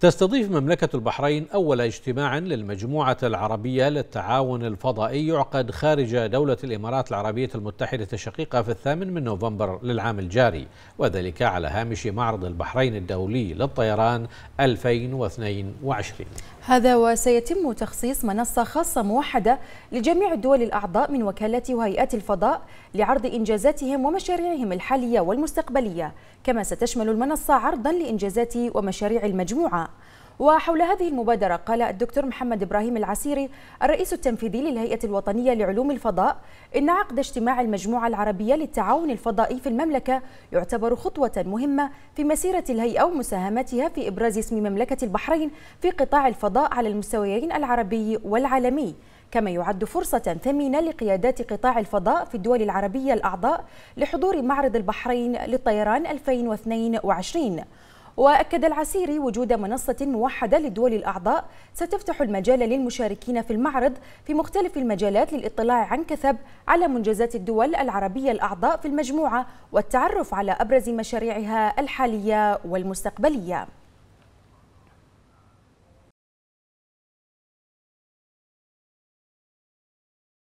تستضيف مملكة البحرين أول اجتماع للمجموعة العربية للتعاون الفضائي يعقد خارج دولة الإمارات العربية المتحدة الشقيقة في الثامن من نوفمبر للعام الجاري وذلك على هامش معرض البحرين الدولي للطيران 2022 هذا وسيتم تخصيص منصة خاصة موحدة لجميع الدول الأعضاء من وكالة وهيئات الفضاء لعرض إنجازاتهم ومشاريعهم الحالية والمستقبلية كما ستشمل المنصة عرضا لإنجازات ومشاريع المجموعة وحول هذه المبادرة قال الدكتور محمد إبراهيم العسيري الرئيس التنفيذي للهيئة الوطنية لعلوم الفضاء إن عقد اجتماع المجموعة العربية للتعاون الفضائي في المملكة يعتبر خطوة مهمة في مسيرة الهيئة ومساهمتها في إبراز اسم مملكة البحرين في قطاع الفضاء على المستويين العربي والعالمي كما يعد فرصة ثمينة لقيادات قطاع الفضاء في الدول العربية الأعضاء لحضور معرض البحرين للطيران 2022 وأكد العسيري وجود منصة موحدة للدول الأعضاء ستفتح المجال للمشاركين في المعرض في مختلف المجالات للاطلاع عن كثب على منجزات الدول العربية الأعضاء في المجموعة والتعرف على أبرز مشاريعها الحالية والمستقبلية